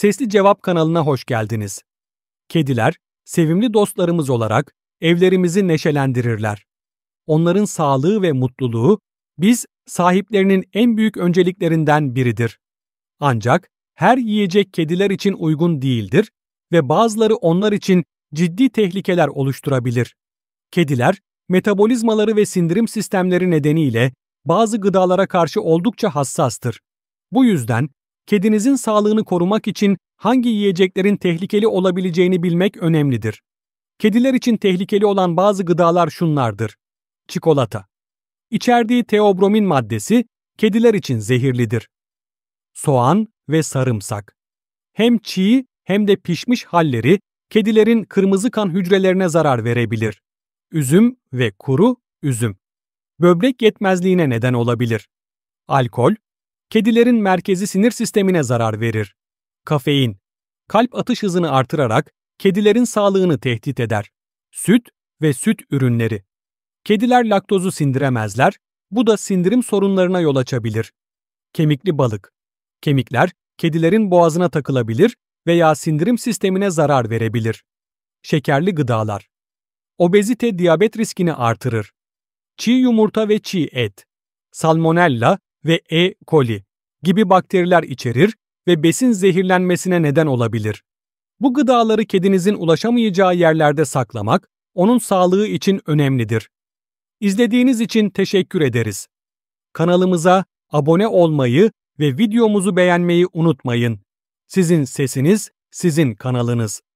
Sesli Cevap kanalına hoş geldiniz. Kediler, sevimli dostlarımız olarak evlerimizi neşelendirirler. Onların sağlığı ve mutluluğu biz sahiplerinin en büyük önceliklerinden biridir. Ancak her yiyecek kediler için uygun değildir ve bazıları onlar için ciddi tehlikeler oluşturabilir. Kediler, metabolizmaları ve sindirim sistemleri nedeniyle bazı gıdalara karşı oldukça hassastır. Bu yüzden kedinizin sağlığını korumak için hangi yiyeceklerin tehlikeli olabileceğini bilmek önemlidir. Kediler için tehlikeli olan bazı gıdalar şunlardır. Çikolata. İçerdiği teobromin maddesi kediler için zehirlidir. Soğan ve sarımsak. Hem çiğ hem de pişmiş halleri kedilerin kırmızı kan hücrelerine zarar verebilir. Üzüm ve kuru üzüm. Böbrek yetmezliğine neden olabilir. Alkol, kedilerin merkezi sinir sistemine zarar verir. Kafein, kalp atış hızını artırarak kedilerin sağlığını tehdit eder. Süt ve süt ürünleri. Kediler laktozu sindiremezler, bu da sindirim sorunlarına yol açabilir. Kemikli balık. Kemikler kedilerin boğazına takılabilir veya sindirim sistemine zarar verebilir. Şekerli gıdalar. Obezite diyabet riskini artırır. Çiğ yumurta ve çiğ et. Salmonella ve E. coli gibi bakteriler içerir ve besin zehirlenmesine neden olabilir. Bu gıdaları kedinizin ulaşamayacağı yerlerde saklamak onun sağlığı için önemlidir. İzlediğiniz için teşekkür ederiz. Kanalımıza abone olmayı ve videomuzu beğenmeyi unutmayın. Sizin sesiniz, sizin kanalınız.